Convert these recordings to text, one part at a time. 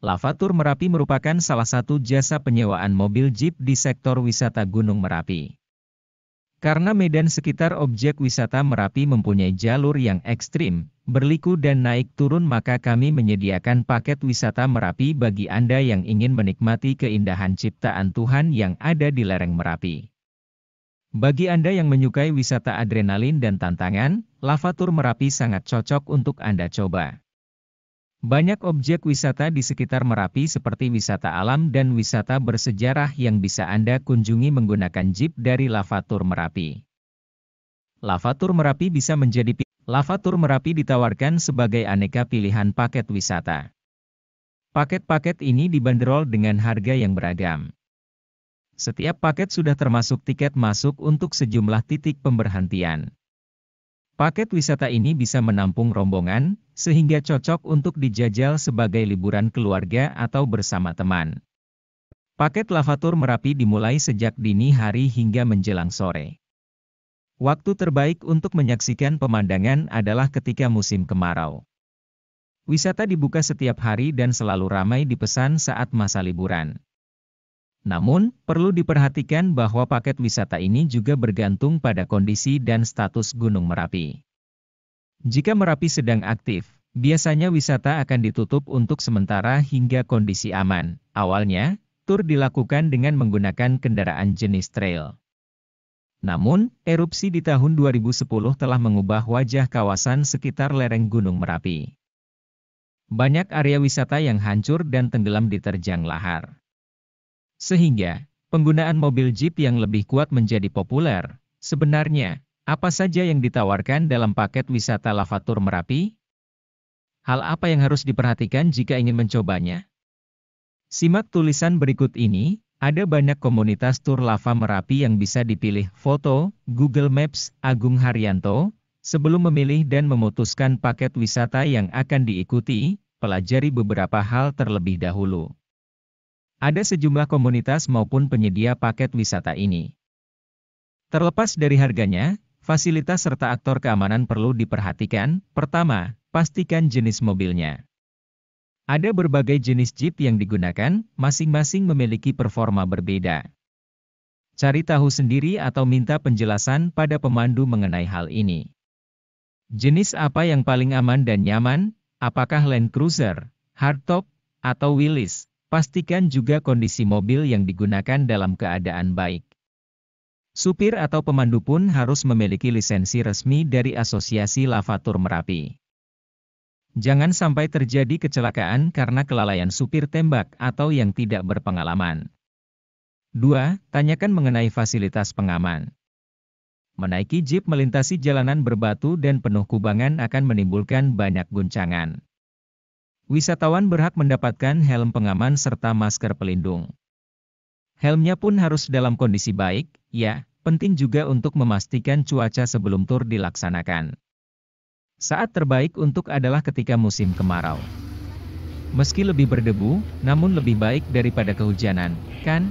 Lavatur Merapi merupakan salah satu jasa penyewaan mobil jeep di sektor wisata Gunung Merapi. Karena medan sekitar objek wisata Merapi mempunyai jalur yang ekstrim, berliku dan naik turun maka kami menyediakan paket wisata Merapi bagi Anda yang ingin menikmati keindahan ciptaan Tuhan yang ada di lereng Merapi. Bagi Anda yang menyukai wisata adrenalin dan tantangan, Lavatur Merapi sangat cocok untuk Anda coba. Banyak objek wisata di sekitar Merapi seperti wisata alam dan wisata bersejarah yang bisa Anda kunjungi menggunakan jeep dari Lavatur Merapi. Lavatur Merapi bisa menjadi Lavatur Merapi ditawarkan sebagai aneka pilihan paket wisata. Paket-paket ini dibanderol dengan harga yang beragam. Setiap paket sudah termasuk tiket masuk untuk sejumlah titik pemberhentian. Paket wisata ini bisa menampung rombongan, sehingga cocok untuk dijajal sebagai liburan keluarga atau bersama teman. Paket Lavatur Merapi dimulai sejak dini hari hingga menjelang sore. Waktu terbaik untuk menyaksikan pemandangan adalah ketika musim kemarau. Wisata dibuka setiap hari dan selalu ramai dipesan saat masa liburan. Namun, perlu diperhatikan bahwa paket wisata ini juga bergantung pada kondisi dan status Gunung Merapi. Jika Merapi sedang aktif, biasanya wisata akan ditutup untuk sementara hingga kondisi aman. Awalnya, tur dilakukan dengan menggunakan kendaraan jenis trail. Namun, erupsi di tahun 2010 telah mengubah wajah kawasan sekitar lereng Gunung Merapi. Banyak area wisata yang hancur dan tenggelam diterjang lahar. Sehingga, penggunaan mobil Jeep yang lebih kuat menjadi populer. Sebenarnya, apa saja yang ditawarkan dalam paket wisata Lavatur Merapi? Hal apa yang harus diperhatikan jika ingin mencobanya? Simak tulisan berikut ini, ada banyak komunitas tur lava Merapi yang bisa dipilih foto, Google Maps, Agung Haryanto, sebelum memilih dan memutuskan paket wisata yang akan diikuti, pelajari beberapa hal terlebih dahulu. Ada sejumlah komunitas maupun penyedia paket wisata ini. Terlepas dari harganya, fasilitas serta aktor keamanan perlu diperhatikan. Pertama, pastikan jenis mobilnya. Ada berbagai jenis jeep yang digunakan, masing-masing memiliki performa berbeda. Cari tahu sendiri atau minta penjelasan pada pemandu mengenai hal ini. Jenis apa yang paling aman dan nyaman? Apakah Land Cruiser, hardtop, atau Willys? Pastikan juga kondisi mobil yang digunakan dalam keadaan baik. Supir atau pemandu pun harus memiliki lisensi resmi dari Asosiasi Lavatur Merapi. Jangan sampai terjadi kecelakaan karena kelalaian supir tembak atau yang tidak berpengalaman. 2. Tanyakan mengenai fasilitas pengaman. Menaiki jeep melintasi jalanan berbatu dan penuh kubangan akan menimbulkan banyak guncangan. Wisatawan berhak mendapatkan helm pengaman serta masker pelindung. Helmnya pun harus dalam kondisi baik, ya, penting juga untuk memastikan cuaca sebelum tur dilaksanakan. Saat terbaik untuk adalah ketika musim kemarau. Meski lebih berdebu, namun lebih baik daripada kehujanan, kan?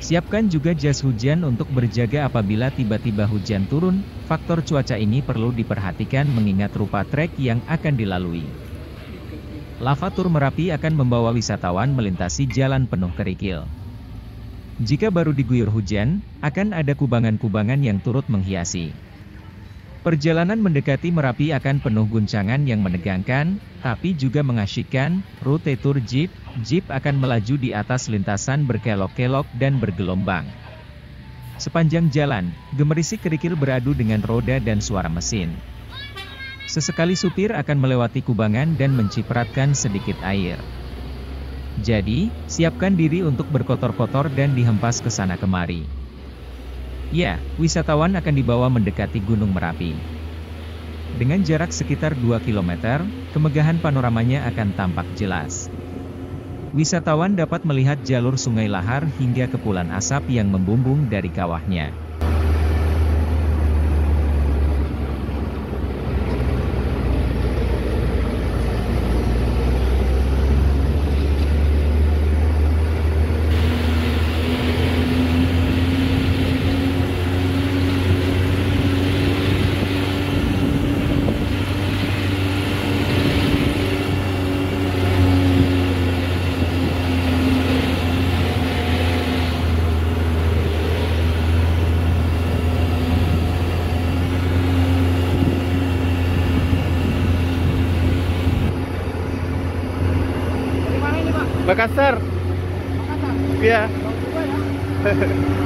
Siapkan juga jas hujan untuk berjaga apabila tiba-tiba hujan turun, faktor cuaca ini perlu diperhatikan mengingat rupa trek yang akan dilalui. Lavatur Merapi akan membawa wisatawan melintasi jalan penuh kerikil. Jika baru diguyur hujan, akan ada kubangan-kubangan yang turut menghiasi. Perjalanan mendekati Merapi akan penuh guncangan yang menegangkan, tapi juga mengasyikkan, rute tur jeep, jeep akan melaju di atas lintasan berkelok-kelok dan bergelombang. Sepanjang jalan, gemerisi kerikil beradu dengan roda dan suara mesin. Sesekali supir akan melewati kubangan dan mencipratkan sedikit air. Jadi, siapkan diri untuk berkotor-kotor dan dihempas ke sana kemari. Ya, wisatawan akan dibawa mendekati Gunung Merapi. Dengan jarak sekitar 2 km, kemegahan panoramanya akan tampak jelas. Wisatawan dapat melihat jalur sungai Lahar hingga kepulan asap yang membumbung dari kawahnya. Makassar. Makassar. Iya.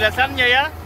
penjelasannya ya